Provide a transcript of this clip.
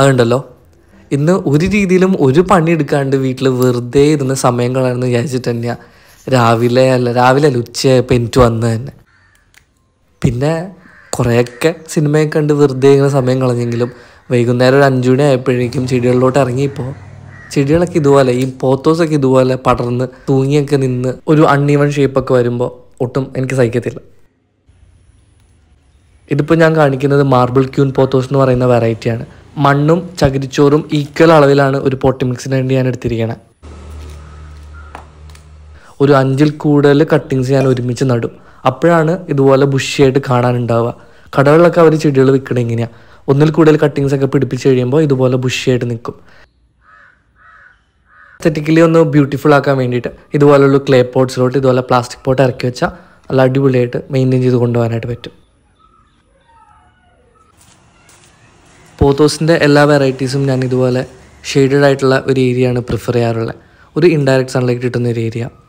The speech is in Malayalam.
അതുണ്ടല്ലോ ഇന്ന് ഒരു രീതിയിലും ഒരു പണി എടുക്കാണ്ട് വീട്ടിൽ വെറുതെ ഇരുന്ന സമയം വിചാരിച്ചിട്ട് തന്നെയാ രാവിലെ അല്ല രാവിലെ അല്ല ഉച്ചയായപ്പോൾ എനിക്ക് വന്നു തന്നെ പിന്നെ കുറേയൊക്കെ സിനിമയൊക്കെ കണ്ട് വെറുതെ ഇങ്ങനെ സമയം കളഞ്ഞെങ്കിലും വൈകുന്നേരം ഒരു അഞ്ചു മണി ആയപ്പോഴേക്കും ചെടികളിലോട്ട് ഇറങ്ങിയപ്പോൾ ചെടികളൊക്കെ ഇതുപോലെ ഈ പോത്തോസൊക്കെ ഇതുപോലെ പടർന്ന് തൂങ്ങിയൊക്കെ നിന്ന് ഒരു അൺഈവൺ ഷേപ്പൊക്കെ വരുമ്പോൾ ഒട്ടും എനിക്ക് സഹിക്കത്തില്ല ഇതിപ്പോൾ ഞാൻ കാണിക്കുന്നത് മാർബിൾ ക്യൂൻ പോത്തോസ് എന്ന് പറയുന്ന വെറൈറ്റിയാണ് മണ്ണും ചകിരിച്ചോറും ഈക്വൽ അളവിലാണ് ഒരു പോട്ടി മിക്സിന് വേണ്ടി ഞാൻ എടുത്തിരിക്കുന്നത് ഒരു അഞ്ചിൽ കൂടുതൽ കട്ടിങ്സ് ഞാൻ ഒരുമിച്ച് നടും അപ്പോഴാണ് ഇതുപോലെ ബുഷിയായിട്ട് കാണാനുണ്ടാവുക കടകളിലൊക്കെ അവർ ചെടികൾ വിൽക്കണ ഇങ്ങനെയാണ് ഒന്നിൽ കൂടുതൽ കട്ടിങ്സ് ഒക്കെ പിടിപ്പിച്ച് കഴിയുമ്പോൾ ഇതുപോലെ ബുഷിയായിട്ട് നിൽക്കും എസ്തറ്റിക്കലി ഒന്ന് ബ്യൂട്ടിഫുൾ ആക്കാൻ വേണ്ടിയിട്ട് ഇതുപോലുള്ള ക്ലേ പോട്ട്സിലോട്ട് ഇതുപോലെ പ്ലാസ്റ്റിക് പോട്ട് ഇറക്കി വെച്ചാൽ നല്ല അടിപൊളിയായിട്ട് മെയിൻറ്റെയിൻ ചെയ്ത് കൊണ്ടുപോകാനായിട്ട് പറ്റും പോത്തോസിൻ്റെ എല്ലാ വെറൈറ്റീസും ഞാൻ ഇതുപോലെ ഷെയ്ഡഡ് ആയിട്ടുള്ള ഒരു ഏരിയയാണ് പ്രിഫർ ചെയ്യാറുള്ളത് ഒരു ഇൻഡയറക്റ്റ് സൺലൈറ്റ് കിട്ടുന്ന ഒരു ഏരിയ